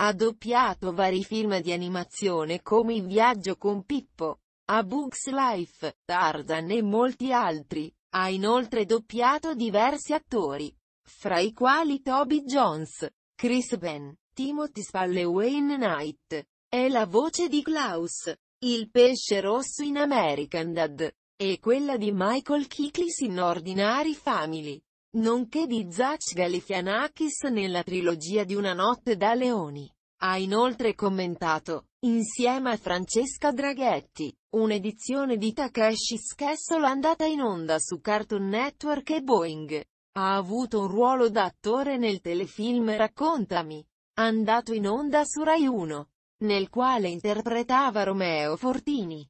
Ha doppiato vari film di animazione come Il viaggio con Pippo, A Bug's Life, Tarzan e molti altri. Ha inoltre doppiato diversi attori, fra i quali Toby Jones, Chris Ben, Timothy Spall e Wayne Knight. È la voce di Klaus, il pesce rosso in American Dad, e quella di Michael Kiklis in Ordinary Family nonché di Zach Galifianakis nella trilogia di Una notte da leoni. Ha inoltre commentato, insieme a Francesca Draghetti, un'edizione di Takeshi's Castle andata in onda su Cartoon Network e Boeing. Ha avuto un ruolo da attore nel telefilm Raccontami, andato in onda su Rai 1, nel quale interpretava Romeo Fortini.